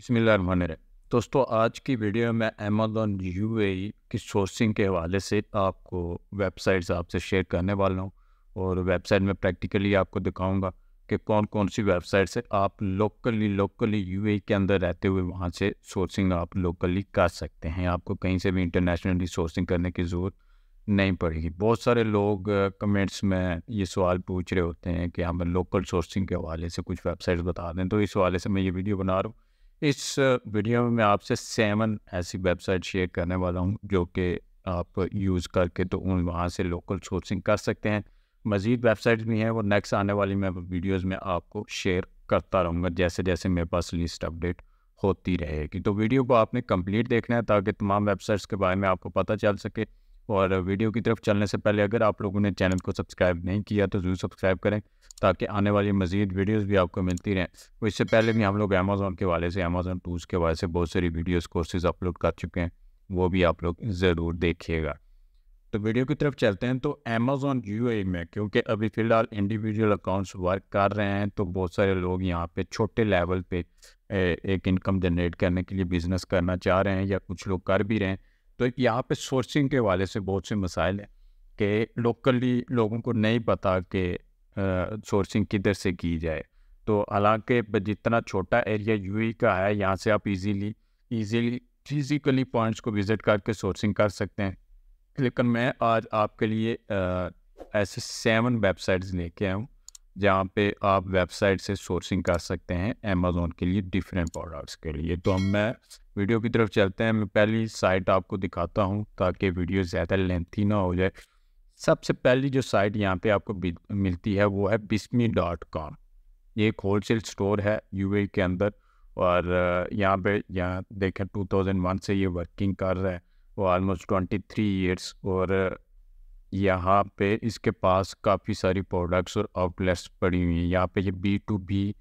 बसमिल दोस्तों आज की वीडियो में अमेजोन यू e की सोर्सिंग के हवाले से आपको वेबसाइट्स आपसे शेयर करने वाला हूँ और वेबसाइट में प्रैक्टिकली आपको दिखाऊंगा कि कौन कौन सी वेबसाइट से आप लोकली लोकली यू के अंदर रहते हुए वहाँ से सोर्सिंग आप लोकली कर सकते हैं आपको कहीं से भी इंटरनेशनली सोर्सिंग करने की ज़रूरत नहीं पड़ेगी बहुत सारे लोग कमेंट्स में ये सवाल पूछ रहे होते हैं कि हमें लोकल सोर्सिंग के हवाले से कुछ वेबसाइट्स बता दें तो इस हवाले से मैं ये वीडियो बना रहा हूँ इस वीडियो में मैं आपसे सेवन ऐसी वेबसाइट शेयर करने वाला हूँ जो कि आप यूज़ करके तो उन वहाँ से लोकल सोर्सिंग कर सकते हैं मज़ीद वेबसाइट्स भी हैं वो नेक्स्ट आने वाली मैं वीडियोस में आपको शेयर करता रहूँगा जैसे जैसे मेरे पास लिस्ट अपडेट होती रहेगी तो वीडियो को आपने कंप्लीट देखना है ताकि तमाम वेबसाइट्स के बारे में आपको पता चल सके और वीडियो की तरफ चलने से पहले अगर आप लोगों ने चैनल को सब्सक्राइब नहीं किया तो ज़रूर सब्सक्राइब करें ताकि आने वाली मजीद वीडियोस भी आपको मिलती रहें तो इससे पहले भी हम लोग अमेज़ोन के वाले से अमेज़ोन टूल्स के वाले से बहुत सारी वीडियोस कोर्सेज अपलोड कर चुके हैं वो भी आप लोग ज़रूर देखिएगा तो वीडियो की तरफ चलते हैं तो अमेज़ोन यू में क्योंकि अभी फ़िलहाल इंडिविजुअल अकाउंट्स वर्क कर रहे हैं तो बहुत सारे लोग यहाँ पे छोटे लेवल पे एक इनकम जनरेट करने के लिए बिज़नेस करना चाह रहे हैं या कुछ लोग कर भी रहे हैं तो यहाँ पे सोर्सिंग के वाले से बहुत से मसाइल हैं कि लोकली लोगों को नहीं पता कि सोर्सिंग किधर से की जाए तो हालांकि जितना छोटा एरिया यूएई का है यहाँ से आप इजीली इजीली फिजिकली पॉइंट्स को विज़िट करके सोर्सिंग कर सकते हैं लेकिन मैं आज आपके लिए आ, ऐसे सेवन वेबसाइट्स लेके आया हूँ जहाँ पे आप वेबसाइट से सोर्सिंग कर सकते हैं अमेजोन के लिए डिफरेंट प्रोडक्ट्स के लिए तो हम मैं वीडियो की तरफ चलते हैं मैं पहली साइट आपको दिखाता हूँ ताकि वीडियो ज़्यादा लेंथी ना हो जाए सबसे पहली जो साइट यहाँ पे आपको मिलती है वो है बिस्मी डॉट कॉम ये एक होल सेल स्टोर है यू e के अंदर और यहाँ पे यहाँ देखें टू से ये वर्किंग कर रहा है वो ऑलमोस्ट ट्वेंटी थ्री और यहाँ पे इसके पास काफ़ी सारी प्रोडक्ट्स और आउटलेट्स पड़ी हुई हैं यहाँ पे ये बी टू बी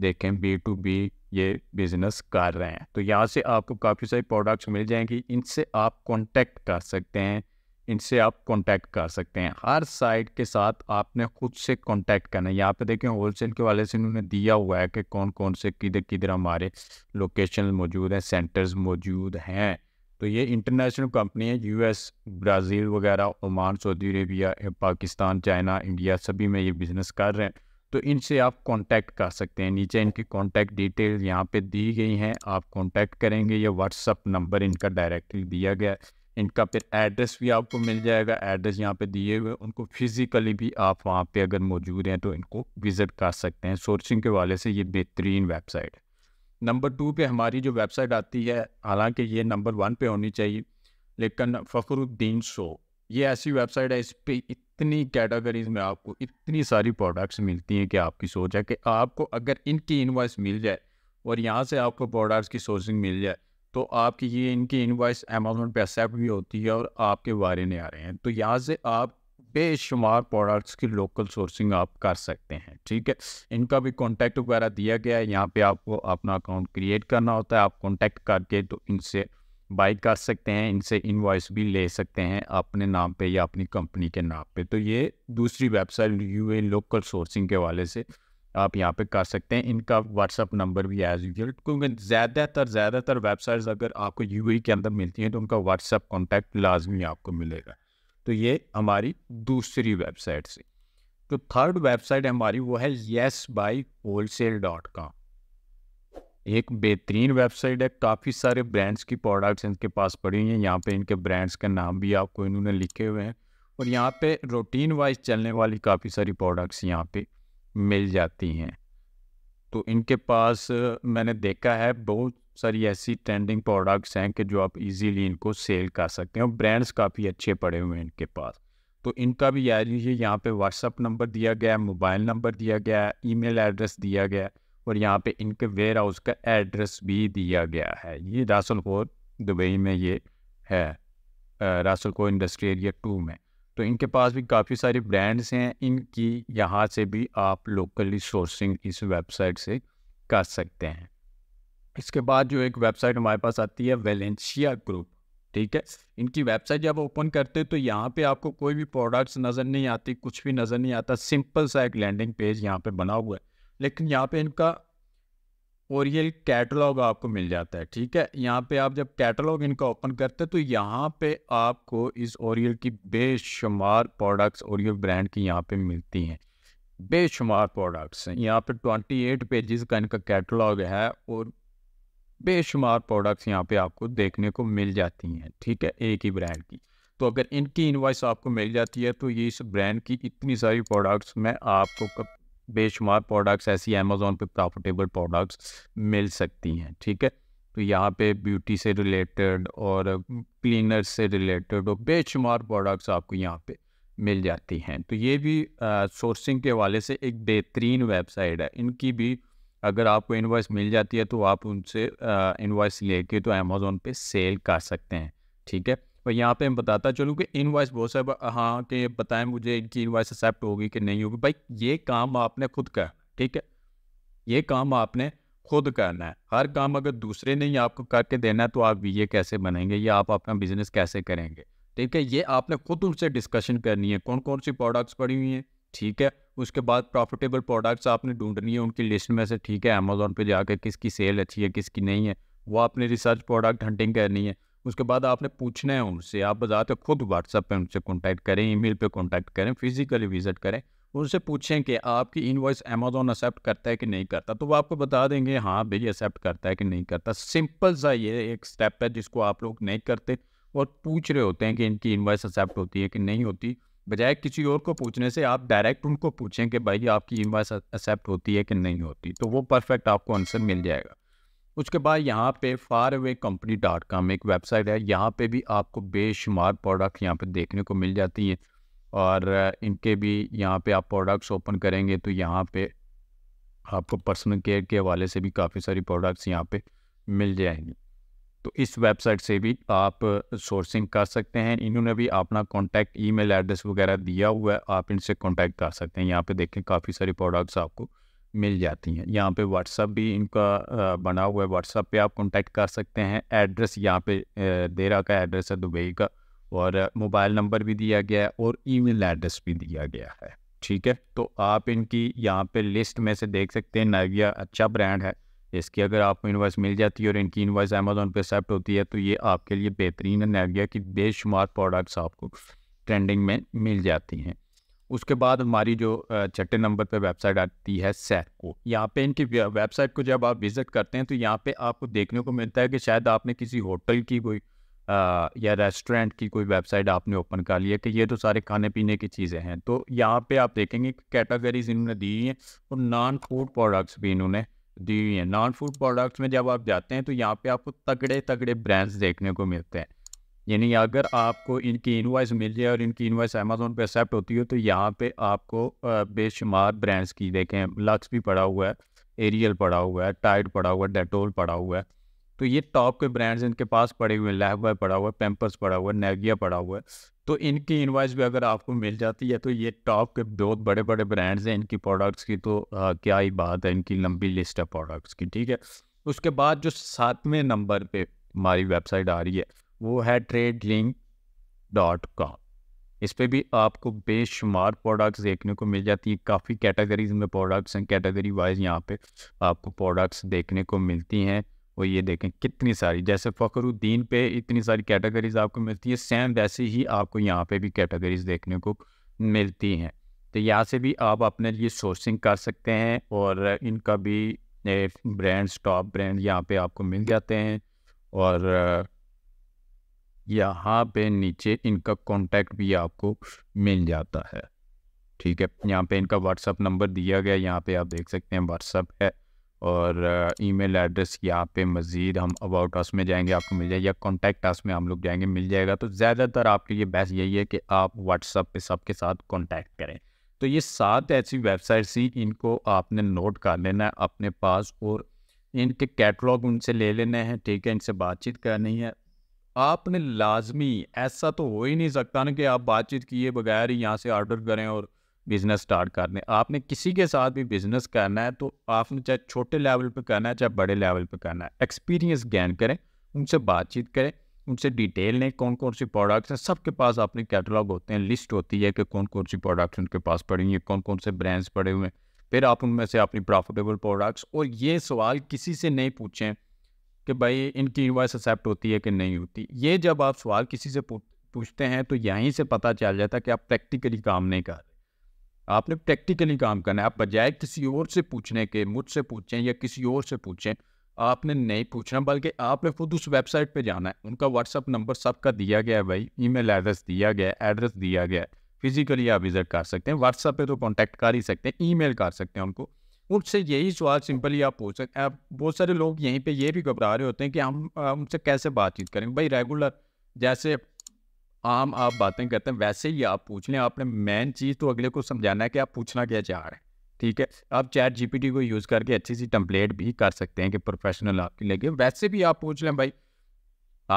देखें बी टू बी ये बिज़नेस कर रहे हैं तो यहाँ से आपको काफ़ी सारी प्रोडक्ट्स मिल जाएंगी इनसे आप कांटेक्ट कर सकते हैं इनसे आप कांटेक्ट कर सकते हैं हर साइट के साथ आपने खुद से कांटेक्ट करना है यहाँ पे देखें होलसेल के वाले से इन्होंने दिया हुआ है कि कौन कौन से किधर किधर हमारे लोकेशन मौजूद हैं सेंटर्स मौजूद हैं तो ये इंटरनेशनल कंपनी है यूएस ब्राज़ील वगैरह Oman Saudi Arabia Pakistan China India सभी में ये बिज़नेस कर रहे हैं तो इनसे आप कांटेक्ट कर सकते हैं नीचे इनकी कांटेक्ट डिटेल यहाँ पे दी गई हैं आप कांटेक्ट करेंगे या व्हाट्सअप नंबर इनका डायरेक्टली दिया गया है इनका फिर एड्रेस भी आपको मिल जाएगा एड्रेस यहाँ पे दिए हुए उनको फिज़िकली भी आप वहाँ पे अगर मौजूद हैं तो इनको विज़िट कर सकते हैं सोर्सिंग के वाले से ये बेहतरीन वेबसाइट है नंबर टू पे हमारी जो वेबसाइट आती है हालांकि ये नंबर वन पे होनी चाहिए लेकिन फ़खरुद्दीन शो ये ऐसी वेबसाइट है इस पर इतनी कैटेगरीज में आपको इतनी सारी प्रोडक्ट्स मिलती हैं कि आपकी सोच है कि आपको अगर इनकी इन्वाइस मिल जाए और यहाँ से आपको प्रोडक्ट्स की सोर्सिंग मिल जाए तो आपकी ये इनकी इन्वाइस अमेजोन पे एक्सेप्ट भी होती है और आपके बारे में आ रहे हैं तो यहाँ से आप बेशुमार प्रोडक्ट्स की लोकल सोर्सिंग आप कर सकते हैं ठीक है इनका भी कॉन्टैक्ट वगैरह दिया गया है यहाँ पे आपको अपना अकाउंट क्रिएट करना होता है आप कॉन्टैक्ट करके तो इनसे बाई कर सकते हैं इनसे इनवॉइस भी ले सकते हैं अपने नाम पे या अपनी कंपनी के नाम पे तो ये दूसरी website U A local sourcing के वाले से आप यहाँ पे कर सकते हैं इनका व्हाट्सअप नंबर भी एज यूजल क्योंकि ज़्यादातर ज़्यादातर वेबसाइट्स अगर आपको यू के अंदर मिलती हैं तो उनका व्हाट्सअप कॉन्टैक्ट लाजमी आपको मिलेगा तो ये हमारी दूसरी वेबसाइट से तो थर्ड वेबसाइट हमारी वो है yes by whole sale dot com एक बेहतरीन वेबसाइट है काफ़ी सारे ब्रांड्स की प्रोडक्ट्स इनके पास पड़ी हुई हैं यहाँ पे इनके ब्रांड्स का नाम भी आपको इन्होंने लिखे हुए हैं और यहाँ पे रूटीन वाइज चलने वाली काफ़ी सारी प्रोडक्ट्स यहाँ पे मिल जाती हैं तो इनके पास मैंने देखा है बहुत सारी ऐसी ट्रेंडिंग प्रोडक्ट्स हैं कि जो आप इजीली इनको सेल कर सकते हैं और ब्रांड्स काफ़ी अच्छे पड़े हुए हैं इनके पास तो इनका भी याद लीजिए यहाँ पे व्हाट्सअप नंबर दिया गया है मोबाइल नंबर दिया गया है ईमेल एड्रेस दिया गया और यहाँ पे इनके वेयर हाउस का एड्रेस भी दिया गया है ये रासल कौर दुबई में ये है Ras Al Khor industry area two में तो इनके पास भी काफ़ी सारे ब्रांड्स हैं इनकी यहाँ से भी आप लोकली सोर्सिंग इस वेबसाइट से कर सकते हैं इसके बाद जो एक वेबसाइट हमारे पास आती है वेलेंशिया ग्रुप ठीक है इनकी वेबसाइट जब ओपन करते हैं तो यहाँ पे आपको कोई भी प्रोडक्ट्स नज़र नहीं आती कुछ भी नज़र नहीं आता सिंपल सा एक लैंडिंग पेज यहाँ पे बना हुआ है लेकिन यहाँ पे इनका ओरियल कैटलॉग आपको मिल जाता है ठीक है यहाँ पे आप जब कैटलॉग इनका ओपन करते हैं तो यहाँ पे आपको इस ओरियल की बेशुमार प्रोडक्ट्स ओरियल ब्रांड की यहाँ पे मिलती हैं बेशुमार प्रोडक्ट्स हैं यहाँ पे 28 पेजेस का इनका कैटलॉग है और बेशुमार प्रोडक्ट्स यहाँ पे आपको देखने को मिल जाती हैं ठीक है एक ही ब्रांड की तो अगर इनकी इन्वाइस आपको मिल जाती है तो ये इस ब्रांड की इतनी सारी प्रोडक्ट्स में आपको बेशुमार प्रोडक्ट्स ऐसी अमेजोन पे प्रॉफिटेबल प्रोडक्ट्स मिल सकती हैं ठीक है तो यहाँ पे ब्यूटी से रिलेटेड और क्लीनर से रिलेटेड और बेशुमार प्रोडक्ट्स आपको यहाँ पे मिल जाती हैं तो ये भी सोर्सिंग के हवाले से एक बेहतरीन वेबसाइट है इनकी भी अगर आपको इन्वाइस मिल जाती है तो आप उनसे इन्वाइस लेके तो अमेज़ोन पे सेल कर सकते हैं ठीक है और यहाँ पे मैं बताता चलूँ कि इन्वाइस बहुत सब हाँ कि बताएं मुझे इनकी इन्वाइस एक्सेप्ट होगी कि नहीं होगी भाई ये काम आपने खुद करना ठीक है ये काम आपने खुद करना है हर काम अगर दूसरे ने ही आपको करके देना है तो आप ये कैसे बनेंगे या आप अपना बिजनेस कैसे करेंगे ठीक है ये आपने खुद उनसे डिस्कशन करनी है कौन कौन सी प्रोडक्ट्स पड़ी हुई हैं ठीक है उसके बाद प्रॉफिटेबल प्रोडक्ट्स आपने ढूंढनी है उनकी लिस्ट में से ठीक है अमेजोन पे जाकर किसकी सेल अच्छी है किसकी नहीं है वो आपने रिसर्च प्रोडक्ट हंटिंग करनी है उसके बाद आपने पूछना है उनसे आप बताते खुद व्हाट्सअप पे उनसे कॉन्टैक्ट करें ईमेल पे कॉन्टैक्ट करें फिजिकली विजिट करें उनसे पूछें कि आपकी इनवॉइस अमेजोन एक्सेप्ट करता है कि नहीं करता तो वो आपको बता देंगे हाँ भाई एक्सेप्ट करता है कि नहीं करता सिंपल सा ये एक स्टेप है जिसको आप लोग नहीं करते और पूछ रहे होते हैं कि इनकी इन्वाइस एक्सेप्ट होती है कि नहीं होती बजाय किसी और को पूछने से आप डायरेक्ट उनको पूछें कि भाई आपकी इन्वाइस एक्सेप्ट होती है कि नहीं होती तो वो परफेक्ट आपको आंसर मिल जाएगा उसके बाद यहाँ पे far away company dot com एक वेबसाइट है यहाँ पे भी आपको बेशुमार प्रोडक्ट यहाँ पे देखने को मिल जाती हैं और इनके भी यहाँ पे आप प्रोडक्ट्स ओपन करेंगे तो यहाँ पे आपको पर्सनल केयर के हवाले से भी काफ़ी सारी प्रोडक्ट्स यहाँ पे मिल जाएंगी तो इस वेबसाइट से भी आप सोर्सिंग कर सकते हैं इन्होंने भी अपना कॉन्टैक्ट ई एड्रेस वगैरह दिया हुआ है आप इनसे कॉन्टैक्ट कर सकते हैं यहाँ पर देखें काफ़ी सारी प्रोडक्ट्स आपको मिल जाती हैं यहाँ पे व्हाट्सअप भी इनका बना हुआ है व्हाट्सअप पे आप कॉन्टैक्ट कर सकते हैं एड्रेस यहाँ पे देरा का एड्रेस है दुबई का और मोबाइल नंबर भी दिया गया है और ईमेल एड्रेस भी दिया गया है ठीक है तो आप इनकी यहाँ पे लिस्ट में से देख सकते हैं नाविया अच्छा ब्रांड है इसकी अगर आपको इन्वाइस मिल जाती है और इनकी इन्वाइस अमेजोन पे एक्सेप्ट होती है तो ये आपके लिए बेहतरीन है नैविया की बेशुमार प्रोडक्ट्स आपको ट्रेंडिंग में मिल जाती हैं उसके बाद हमारी जो छठे नंबर पे वेबसाइट आती है सैको यहाँ पे इनकी वेबसाइट को जब आप विज़िट करते हैं तो यहाँ पे आपको देखने को मिलता है कि शायद आपने किसी होटल की कोई आ, या रेस्टोरेंट की कोई वेबसाइट आपने ओपन कर लिया कि ये तो सारे खाने पीने की चीज़ें हैं तो यहाँ पे आप देखेंगे कैटेगरीज इन्होंने दी हैं और नॉन फूड प्रोडक्ट्स भी इन्होंने दी हुई हैं नॉन फूड प्रोडक्ट्स में जब आप जाते हैं तो यहाँ पे आपको तगड़े तगड़े ब्रांड्स देखने को मिलते हैं यानी अगर आपको इनकी इनवाइस मिल जाए और इनकी इनवाइस अमेजोन पे एक्सेप्ट होती है हो, तो यहाँ पे आपको बेशुमार ब्रांड्स की देखें लक्स भी पड़ा हुआ है एरियल पड़ा हुआ है टाइड पड़ा हुआ है डेटोल पड़ा हुआ है तो ये टॉप के ब्रांड्स इनके पास पड़े हुए हैं बॉय पड़ा हुआ है पेम्पर्स पड़ा हुआ है नेगिया पड़ा हुआ है तो इनकी इन्वाइस भी अगर आपको मिल जाती है तो ये टॉप के बहुत बड़े बड़े ब्रांड्स हैं इनकी प्रोडक्ट्स की तो आ, क्या ही बात है इनकी लंबी लिस्ट है प्रोडक्ट्स की ठीक है उसके बाद जो सातवें नंबर पर हमारी वेबसाइट आ रही है वो है ट्रेड लिंक डॉट कॉम इस पर भी आपको बेशुमार प्रोडक्ट्स देखने को मिल जाती है काफ़ी कैटेगरीज में प्रोडक्ट्स हैं कैटेगरी वाइज यहाँ पे आपको प्रोडक्ट्स देखने को मिलती हैं वो ये देखें कितनी सारी जैसे फ़खरुद्दीन पे इतनी सारी कैटेगरीज आपको मिलती है सेम वैसे ही आपको यहाँ पे भी कैटेगरीज देखने को मिलती हैं तो यहाँ से भी आप अपने लिए सोर्सिंग कर सकते हैं और इनका भी ब्रांड्स टॉप ब्रांड यहाँ पे आपको मिल जाते हैं और यहाँ पे नीचे इनका कॉन्टैक्ट भी आपको मिल जाता है ठीक है यहाँ पर इनका व्हाट्सअप नंबर दिया गया यहाँ पर आप देख सकते हैं व्हाट्सअप है और ईमेल एड्रेस यहाँ पे मज़ीद हम अबाउट अस में जाएंगे आपको मिल जाएगा या कॉन्टैक्ट अस में हम लोग जाएंगे मिल जाएगा तो ज़्यादातर आपके लिए बेस्ट यही है कि आप व्हाट्सअप पे सबके साथ कॉन्टैक्ट करें तो ये सात ऐसी वेबसाइट्स हैं इनको आपने नोट कर लेना है अपने पास और इनके कैटलॉग उनसे ले लेने हैं ठीक है इनसे बातचीत करनी है आपने लाजमी ऐसा तो हो ही नहीं सकता ना कि आप बातचीत किए बगैर ही यहाँ से ऑर्डर करें और बिज़नेस स्टार्ट करने आपने किसी के साथ भी बिज़नेस करना है तो आपने चाहे छोटे लेवल पर करना है चाहे बड़े लेवल पर करना है एक्सपीरियंस गेन करें उनसे बातचीत करें उनसे डिटेल लें कौन कौन सी प्रोडक्ट्स हैं सबके पास अपने कैटलॉग होते हैं लिस्ट होती है कि कौन कौन सी प्रोडक्ट्स उनके पास पड़ी हुई हैं कौन कौन से ब्रांड्स पड़े हुए हैं फिर आप उनमें से अपनी प्रॉफिटेबल प्रोडक्ट्स और ये सवाल किसी से नहीं पूछें कि भाई इनकी इन्वाइस एक्सेप्ट होती है कि नहीं होती ये जब आप सवाल किसी से पूछते हैं तो यहीं से पता चल जाता है कि आप प्रैक्टिकली काम नहीं कर रहे आपने प्रैक्टिकली काम करना है आप बजाय किसी और से पूछने के मुझसे पूछें या किसी और से पूछें आपने नहीं पूछना बल्कि आपने खुद उस वेबसाइट पे जाना है उनका व्हाट्सअप नंबर सबका दिया गया है भाई ईमेल एड्रेस दिया गया है एड्रेस दिया गया है फिजिकली आप विजिट कर सकते हैं व्हाट्सअप पे तो कॉन्टैक्ट कर ही सकते हैं ईमेल कर सकते हैं उनको उनसे यही सवाल सिंपली आप पूछ सकते हैं बहुत सारे लोग यहीं पर ये भी घबरा रहे होते हैं कि हम उनसे कैसे बातचीत करें भाई रेगुलर जैसे आम आप बातें करते हैं वैसे ही आप पूछ लें आपने मेन चीज़ तो अगले को समझाना है कि आप पूछना क्या चाह रहे हैं ठीक है आप चैट जीपीटी को यूज़ करके अच्छी सी टम्पलेट भी कर सकते हैं कि प्रोफेशनल आपके लगे वैसे भी आप पूछ लें भाई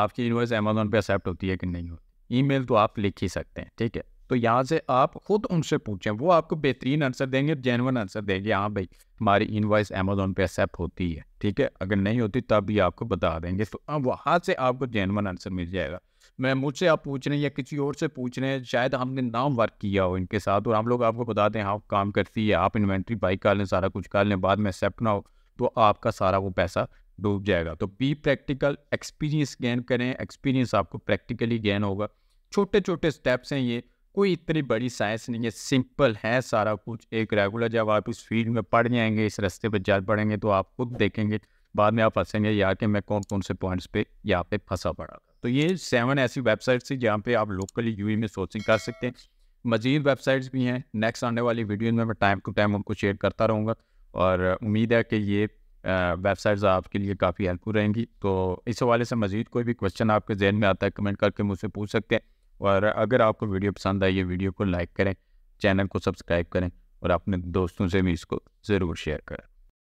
आपकी इन्वॉइस अमेजोन पर एक्सेप्ट होती है कि नहीं होती ई तो आप लिख ही सकते हैं ठीक है तो यहाँ से आप खुद उनसे पूछें वो आपको बेहतरीन आंसर देंगे जेनवन आंसर देंगे हाँ भाई हमारी इनवाइस अमेजोन पे एक्सेप्ट होती है ठीक है अगर नहीं होती तब भी आपको बता देंगे तो वहाँ से आपको जेनवन आंसर मिल जाएगा मैं मुझसे आप पूछ रहे हैं या किसी और से पूछ रहे हैं शायद हमने नाम वर्क किया हो इनके साथ और हम लोग आपको बता दें हाँ काम करती है आप इन्वेंट्री बाइक कर लें सारा कुछ कर लें बाद में एक्सेप्ट ना हो तो आपका सारा वो पैसा डूब जाएगा तो बी प्रैक्टिकल एक्सपीरियंस गेन करें एक्सपीरियंस आपको प्रैक्टिकली गेन होगा छोटे छोटे स्टेप्स हैं ये कोई इतनी बड़ी साइंस नहीं है सिंपल है सारा कुछ एक रेगुलर जब आप इस फील्ड में पढ़ जाएंगे इस रास्ते पर जा पड़ेंगे तो आप खुद देखेंगे बाद में आप फंसेंगे यहाँ कि मैं कौन कौन से पॉइंट्स पे यहाँ पे फंसा पड़ा तो ये सेवन ऐसी वेबसाइट्स थी जहाँ पे आप लोकली यू में सोर्सिंग कर सकते हैं मजीद वेबसाइट्स भी हैं नेक्स्ट आने वाली वीडियोज में मैं टाइम टू टाइम उनको शेयर करता रहूँगा और उम्मीद है कि ये वेबसाइट्स आपके लिए काफ़ी हेल्पफुल रहेंगी तो इस हवाले से मजीद कोई भी क्वेश्चन आपके जहन में आता है कमेंट करके मुझसे पूछ सकते हैं और अगर आपको वीडियो पसंद आई ये वीडियो को लाइक करें चैनल को सब्सक्राइब करें और अपने दोस्तों से भी इसको ज़रूर शेयर करें